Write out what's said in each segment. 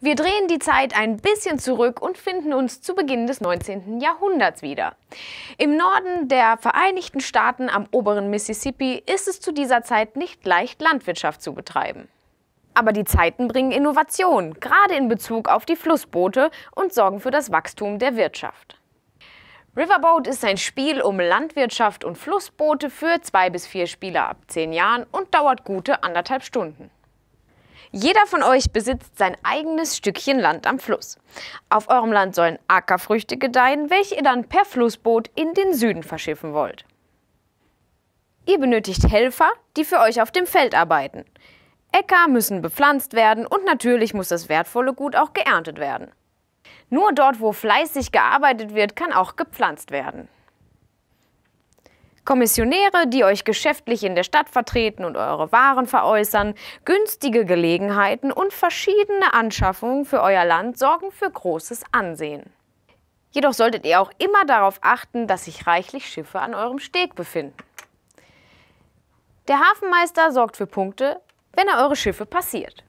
Wir drehen die Zeit ein bisschen zurück und finden uns zu Beginn des 19. Jahrhunderts wieder. Im Norden der Vereinigten Staaten am oberen Mississippi ist es zu dieser Zeit nicht leicht, Landwirtschaft zu betreiben. Aber die Zeiten bringen Innovation, gerade in Bezug auf die Flussboote und sorgen für das Wachstum der Wirtschaft. Riverboat ist ein Spiel um Landwirtschaft und Flussboote für zwei bis vier Spieler ab zehn Jahren und dauert gute anderthalb Stunden. Jeder von euch besitzt sein eigenes Stückchen Land am Fluss. Auf eurem Land sollen Ackerfrüchte gedeihen, welche ihr dann per Flussboot in den Süden verschiffen wollt. Ihr benötigt Helfer, die für euch auf dem Feld arbeiten. Äcker müssen bepflanzt werden und natürlich muss das wertvolle Gut auch geerntet werden. Nur dort, wo fleißig gearbeitet wird, kann auch gepflanzt werden. Kommissionäre, die euch geschäftlich in der Stadt vertreten und eure Waren veräußern, günstige Gelegenheiten und verschiedene Anschaffungen für euer Land sorgen für großes Ansehen. Jedoch solltet ihr auch immer darauf achten, dass sich reichlich Schiffe an eurem Steg befinden. Der Hafenmeister sorgt für Punkte, wenn er eure Schiffe passiert.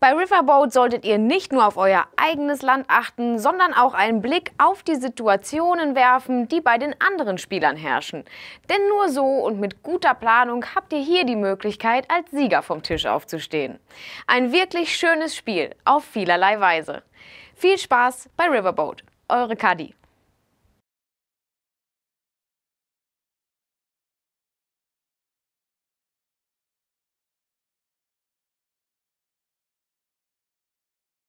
Bei Riverboat solltet ihr nicht nur auf euer eigenes Land achten, sondern auch einen Blick auf die Situationen werfen, die bei den anderen Spielern herrschen. Denn nur so und mit guter Planung habt ihr hier die Möglichkeit, als Sieger vom Tisch aufzustehen. Ein wirklich schönes Spiel auf vielerlei Weise. Viel Spaß bei Riverboat. Eure Kadi.